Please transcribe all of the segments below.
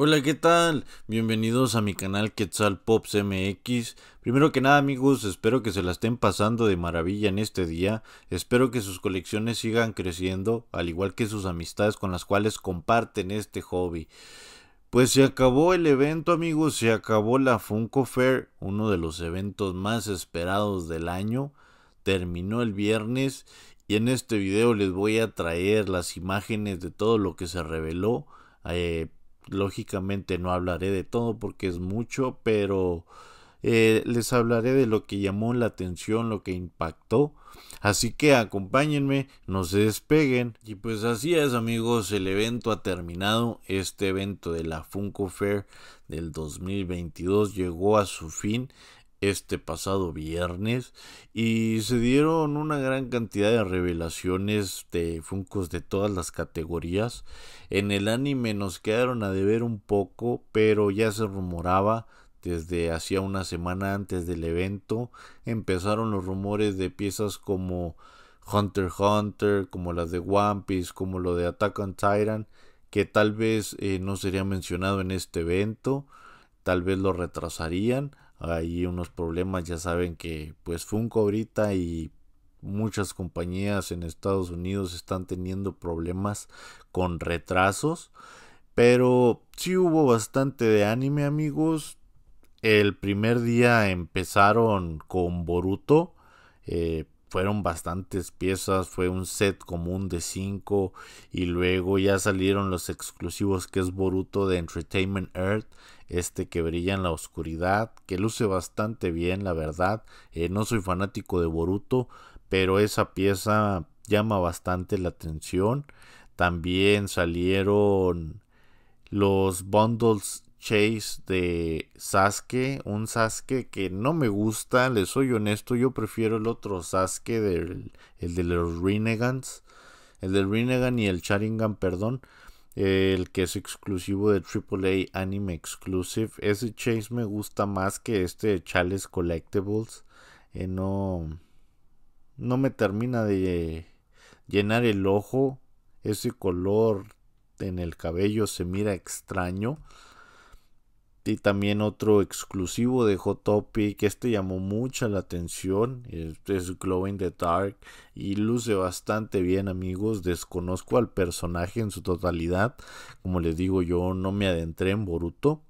Hola, ¿qué tal? Bienvenidos a mi canal Quetzal Pops MX. Primero que nada, amigos, espero que se la estén pasando de maravilla en este día. Espero que sus colecciones sigan creciendo, al igual que sus amistades con las cuales comparten este hobby. Pues se acabó el evento, amigos, se acabó la Funko Fair, uno de los eventos más esperados del año. Terminó el viernes y en este video les voy a traer las imágenes de todo lo que se reveló. Eh, Lógicamente no hablaré de todo porque es mucho, pero eh, les hablaré de lo que llamó la atención, lo que impactó. Así que acompáñenme, no se despeguen. Y pues así es amigos, el evento ha terminado. Este evento de la Funko Fair del 2022 llegó a su fin este pasado viernes y se dieron una gran cantidad de revelaciones de funcos de todas las categorías. En el anime nos quedaron a deber un poco, pero ya se rumoraba desde hacía una semana antes del evento. Empezaron los rumores de piezas como Hunter x Hunter, como las de One Piece, como lo de Attack on Titan, que tal vez eh, no sería mencionado en este evento, tal vez lo retrasarían hay unos problemas, ya saben que pues Funko ahorita y muchas compañías en Estados Unidos están teniendo problemas con retrasos, pero sí hubo bastante de anime amigos. El primer día empezaron con Boruto, eh, fueron bastantes piezas, fue un set común de 5 y luego ya salieron los exclusivos que es Boruto de Entertainment Earth este que brilla en la oscuridad, que luce bastante bien, la verdad. Eh, no soy fanático de Boruto, pero esa pieza llama bastante la atención. También salieron los bundles Chase de Sasuke, un Sasuke que no me gusta, les soy honesto, yo prefiero el otro Sasuke, del, el de los Renegans, el del Rinnegan y el Sharingan, perdón, el que es exclusivo de AAA Anime Exclusive. Ese Chase me gusta más que este de Chales Collectibles. Eh, no, no me termina de llenar el ojo. Ese color en el cabello se mira extraño. Y también otro exclusivo de Hot Topic. Este llamó mucha la atención. es Glow in the Dark. Y luce bastante bien, amigos. Desconozco al personaje en su totalidad. Como les digo, yo no me adentré en Boruto.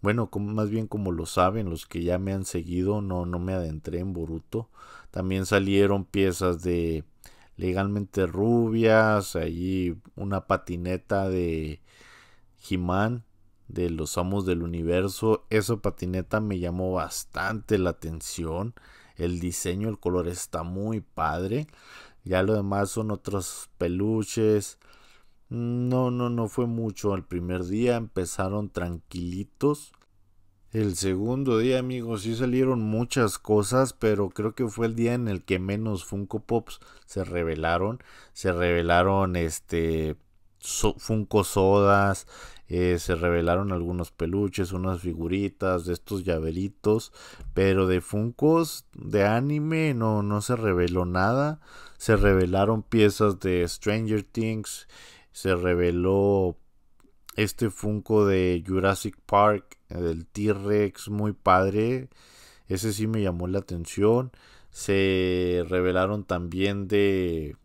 Bueno, más bien como lo saben los que ya me han seguido, no, no me adentré en Boruto. También salieron piezas de legalmente rubias. Allí una patineta de He-Man de los amos del universo. Esa patineta me llamó bastante la atención. El diseño, el color está muy padre. Ya lo demás son otros peluches. Mm, no, no, no fue mucho. El primer día empezaron tranquilitos. El segundo día, amigos, sí salieron muchas cosas, pero creo que fue el día en el que menos Funko Pops se revelaron. Se revelaron este Funko Sodas, eh, se revelaron algunos peluches, unas figuritas de estos llaveritos, pero de Funkos de anime no, no se reveló nada. Se revelaron piezas de Stranger Things, se reveló este Funko de Jurassic Park, del T-Rex, muy padre. Ese sí me llamó la atención. Se revelaron también de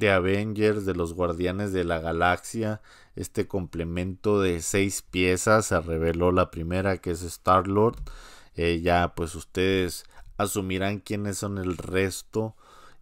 de Avengers, de los Guardianes de la Galaxia. Este complemento de seis piezas se reveló la primera que es Star Lord. Eh, ya pues ustedes asumirán quiénes son el resto,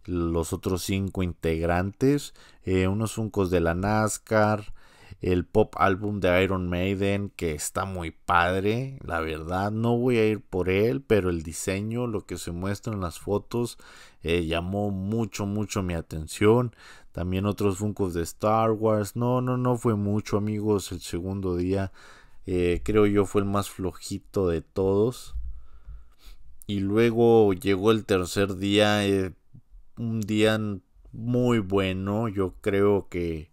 los otros cinco integrantes, eh, unos uncos de la NASCAR, el pop álbum de Iron Maiden que está muy padre, la verdad no voy a ir por él, pero el diseño, lo que se muestra en las fotos eh, llamó mucho, mucho mi atención. También otros Funkos de Star Wars, no, no, no fue mucho amigos el segundo día, eh, creo yo fue el más flojito de todos. Y luego llegó el tercer día, eh, un día muy bueno, yo creo que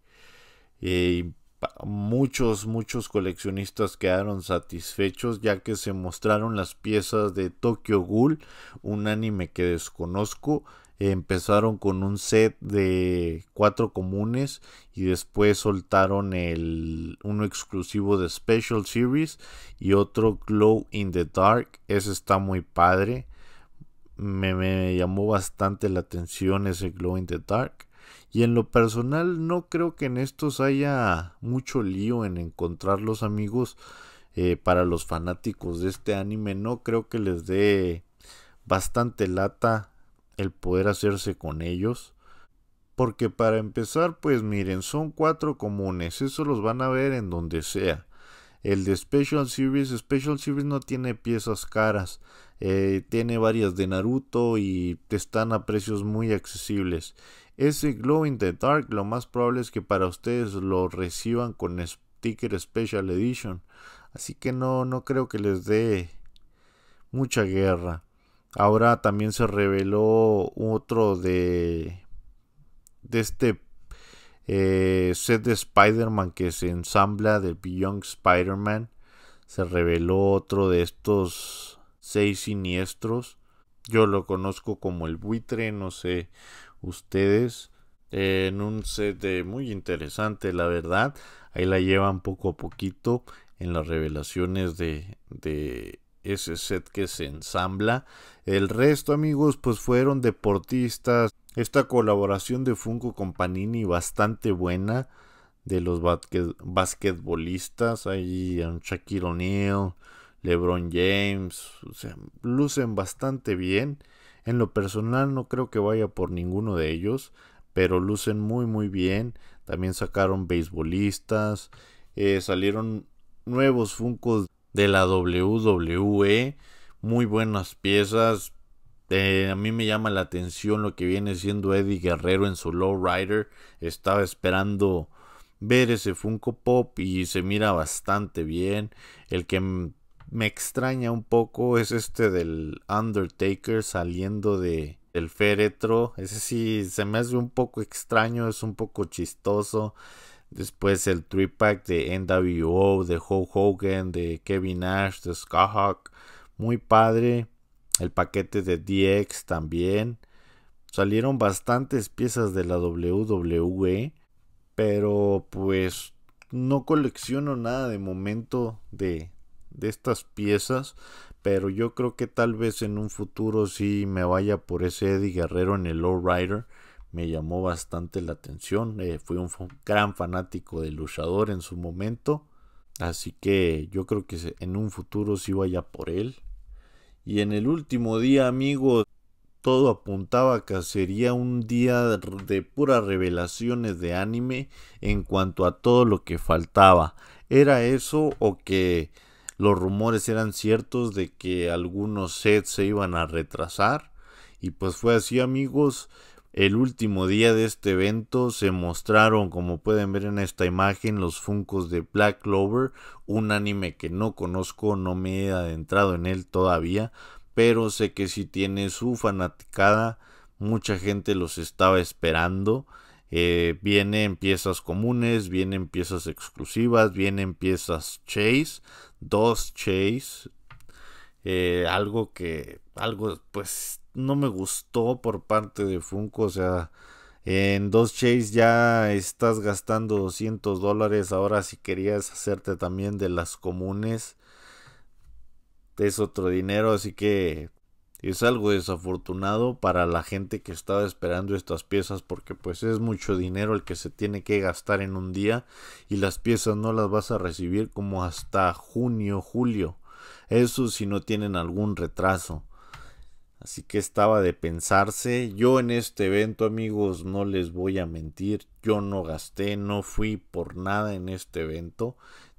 muchos, muchos coleccionistas quedaron satisfechos ya que se mostraron las piezas de Tokyo Ghoul, un anime que desconozco. Empezaron con un set de cuatro comunes y después soltaron el, uno exclusivo de Special Series y otro Glow in the Dark. Ese está muy padre. Me, me llamó bastante la atención ese Glow in the Dark. Y en lo personal no creo que en estos haya mucho lío en encontrar los amigos eh, para los fanáticos de este anime. No creo que les dé bastante lata el poder hacerse con ellos. Porque para empezar, pues miren, son cuatro comunes, eso los van a ver en donde sea. El de Special Series, Special Series no tiene piezas caras, eh, tiene varias de Naruto y están a precios muy accesibles. Ese Glow in the Dark lo más probable es que para ustedes lo reciban con sticker Special Edition. Así que no, no creo que les dé mucha guerra. Ahora también se reveló otro de, de este eh, set de Spider-Man que se ensambla de Beyond Spider-Man. Se reveló otro de estos seis siniestros. Yo lo conozco como el buitre, no sé ustedes en un set de muy interesante, la verdad. Ahí la llevan poco a poquito en las revelaciones de, ese set que se ensambla. El resto, amigos, pues fueron deportistas. Esta colaboración de Funko con Panini bastante buena de los básquetbolistas basquetbolistas. Ahí Shaquille O'Neal, LeBron James, lucen bastante bien. En lo personal no creo que vaya por ninguno de ellos, pero lucen muy muy bien. También sacaron beisbolistas, eh, salieron nuevos Funcos de la WWE, muy buenas piezas. Eh, a mí me llama la atención lo que viene siendo Eddie Guerrero en su Low Rider. Estaba esperando ver ese Funko Pop y se mira bastante bien. El que me extraña un poco es este del Undertaker saliendo de, del féretro. Ese sí se me hace un poco extraño, es un poco chistoso. Después el 3-pack de NWO, de Hulk Hogan, de Kevin Nash, de Skahawk. Muy padre. El paquete de DX también. Salieron bastantes piezas de la WWE. Pero pues no colecciono nada de momento de, de estas piezas, pero yo creo que tal vez en un futuro sí me vaya por ese Eddie Guerrero en el Rider Me llamó bastante la atención. Eh, fui un gran fanático del luchador en su momento. Así que yo creo que en un futuro sí vaya por él. Y en el último día, amigos, todo apuntaba que sería un día de puras revelaciones de anime en cuanto a todo lo que faltaba. ¿Era eso o que los rumores eran ciertos de que algunos sets se iban a retrasar. Y pues fue así amigos, el último día de este evento se mostraron, como pueden ver en esta imagen, los Funcos de Black Clover, un anime que no conozco, no me he adentrado en él todavía, pero sé que si tiene su fanaticada, mucha gente los estaba esperando. Viene eh, vienen piezas comunes, vienen piezas exclusivas, vienen piezas chase, dos chase. Eh, algo que, algo pues no me gustó por parte de Funko, o sea, en dos chase ya estás gastando 200 dólares, ahora si querías hacerte también de las comunes, es otro dinero, así que es algo desafortunado para la gente que estaba esperando estas piezas porque pues es mucho dinero el que se tiene que gastar en un día y las piezas no las vas a recibir como hasta junio, julio. Eso si no tienen algún retraso. Así que estaba de pensarse. Yo en este evento, amigos, no les voy a mentir. Yo no gasté, no fui por nada en este evento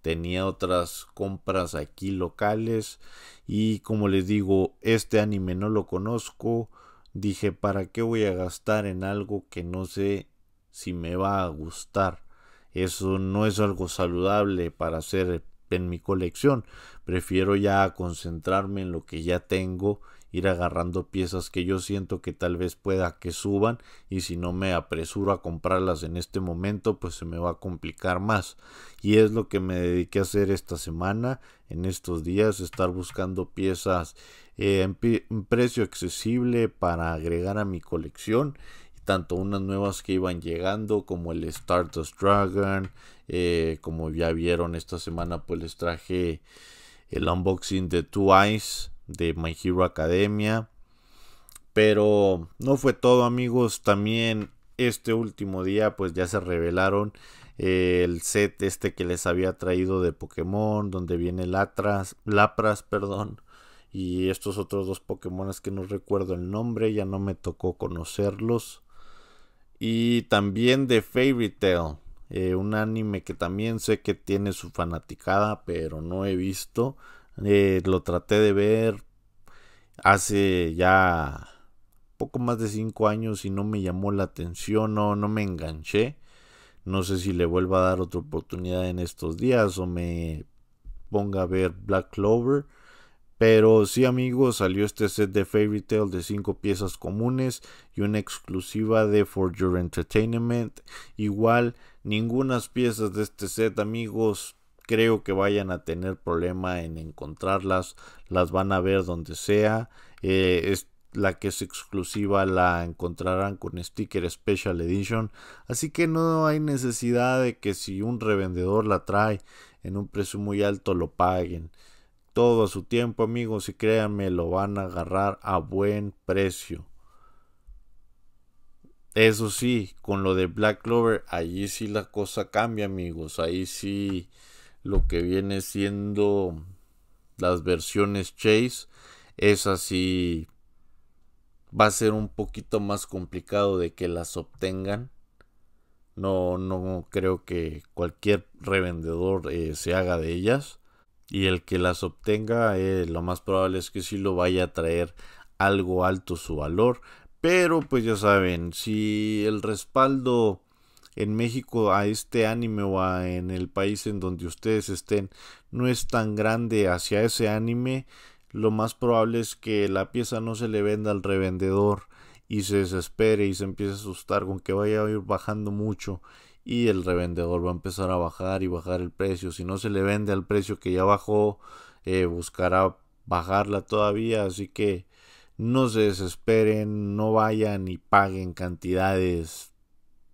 tenía otras compras aquí locales y como les digo este anime no lo conozco dije para qué voy a gastar en algo que no sé si me va a gustar eso no es algo saludable para hacer en mi colección prefiero ya concentrarme en lo que ya tengo ir agarrando piezas que yo siento que tal vez pueda que suban y si no me apresuro a comprarlas en este momento pues se me va a complicar más y es lo que me dediqué a hacer esta semana en estos días estar buscando piezas eh, en, precio accesible para agregar a mi colección tanto unas nuevas que iban llegando como el Stardust Dragon, eh, como ya vieron esta semana pues les traje el unboxing de Two Eyes de My Hero Academia. Pero no fue todo amigos, también este último día pues ya se revelaron eh, el set este que les había traído de Pokémon, donde viene Latras, Lapras, perdón, y estos otros dos Pokémon que no recuerdo el nombre, ya no me tocó conocerlos. Y también de Fairy Tail, eh, un anime que también sé que tiene su fanaticada, pero no he visto. Eh, lo traté de ver hace ya poco más de 5 años y no me llamó la atención, no, no me enganché. No sé si le vuelva a dar otra oportunidad en estos días o me ponga a ver Black Clover. Pero sí amigos, salió este set de Fairy Tail de 5 piezas comunes y una exclusiva de For Your Entertainment. Igual, ninguna pieza de este set amigos creo que vayan a tener problema en encontrarlas. Las van a ver donde sea. Eh, es la que es exclusiva la encontrarán con sticker special edition así que no hay necesidad de que si un revendedor la trae en un precio muy alto lo paguen todo su tiempo amigos y créanme lo van a agarrar a buen precio eso sí con lo de Black Clover allí sí la cosa cambia amigos ahí sí lo que viene siendo las versiones Chase, es así va a ser un poquito más complicado de que las obtengan. No, no creo que cualquier revendedor eh, se haga de ellas. Y el que las obtenga, eh, lo más probable es que sí lo vaya a traer algo alto su valor. Pero pues ya saben, si el respaldo en México a este anime o en el país en donde ustedes estén no es tan grande hacia ese anime, lo más probable es que la pieza no se le venda al revendedor y se desespere y se empiece a asustar con que vaya a ir bajando mucho y el revendedor va a empezar a bajar y bajar el precio. Si no se le vende al precio que ya bajó, eh, buscará bajarla todavía. Así que no se desesperen, no vayan y paguen cantidades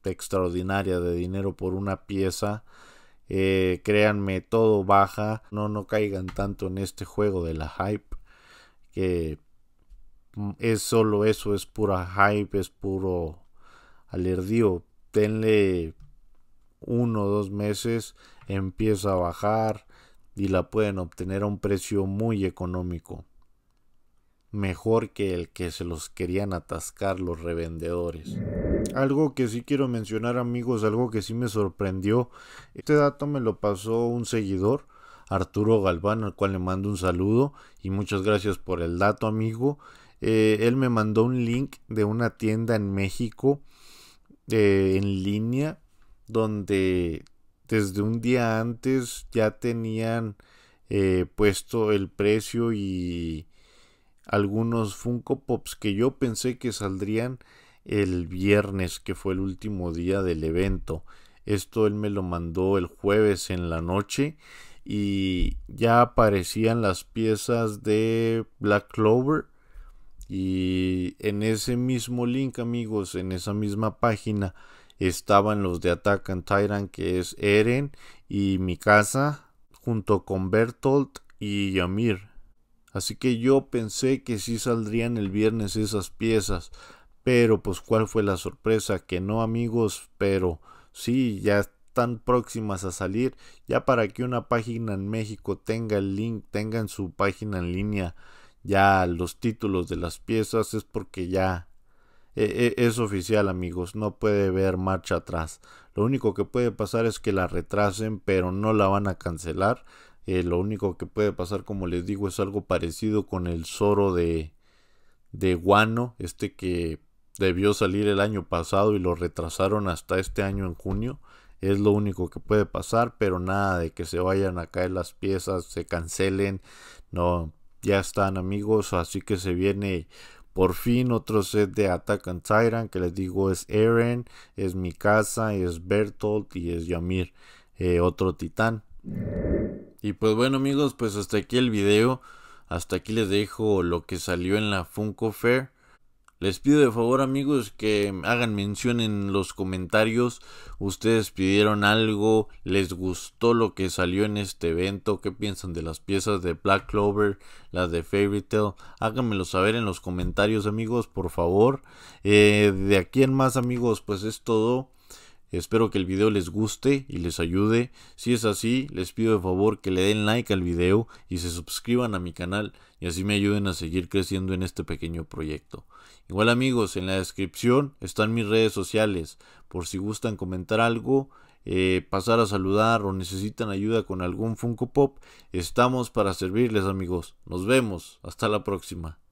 extraordinaria de dinero por una pieza. Eh, créanme, todo baja. No, no caigan tanto en este juego de la hype. Que mm, es solo eso, es pura hype, es puro alerdío. Tenle uno o dos meses, empieza a bajar y la pueden obtener a un precio muy económico. Mejor que el que se los querían atascar los revendedores. Algo que sí quiero mencionar amigos, algo que sí me sorprendió, este dato me lo pasó un seguidor, Arturo Galván, al cual le mando un saludo y muchas gracias por el dato amigo. Eh, él me mandó un link de una tienda en México eh, en línea donde desde un día antes ya tenían eh, puesto el precio y algunos Funko Pops que yo pensé que saldrían el viernes, que fue el último día del evento. Esto él me lo mandó el jueves en la noche y ya aparecían las piezas de Black Clover. Y en ese mismo link, amigos, en esa misma página estaban los de Attack on Tyrant, que es Eren y Mikasa, junto con Bertolt y Yamir. Así que yo pensé que sí saldrían el viernes esas piezas. Pero pues cuál fue la sorpresa, que no amigos, pero sí, ya están próximas a salir, ya para que una página en México tenga el link, tenga en su página en línea ya los títulos de las piezas, es porque ya e, e, es oficial amigos, no puede ver marcha atrás. Lo único que puede pasar es que la retrasen, pero no la van a cancelar. Eh, lo único que puede pasar, como les digo, es algo parecido con el Zoro de, de Guano, este que debió salir el año pasado y lo retrasaron hasta este año en junio. Es lo único que puede pasar, pero nada de que se vayan a caer las piezas, se cancelen. No, ya están amigos, así que se viene por fin otro set de Attack on Tyrant, que les digo es Eren, es Mikasa, es Bertolt y es Yamir, eh, otro titán. Y pues bueno amigos, pues hasta aquí el video, hasta aquí les dejo lo que salió en la Funko Fair. Les pido de favor amigos que hagan mención en los comentarios. Ustedes pidieron algo, les gustó lo que salió en este evento, qué piensan de las piezas de Black Clover, las de Fairy Tail. Háganmelo saber en los comentarios amigos, por favor. Eh, de aquí en más amigos, pues es todo. Espero que el video les guste y les ayude. Si es así, les pido de favor que le den like al video y se suscriban a mi canal y así me ayuden a seguir creciendo en este pequeño proyecto. Igual amigos, en la descripción están mis redes sociales por si gustan comentar algo, eh, pasar a saludar o necesitan ayuda con algún Funko Pop. Estamos para servirles amigos. Nos vemos. Hasta la próxima.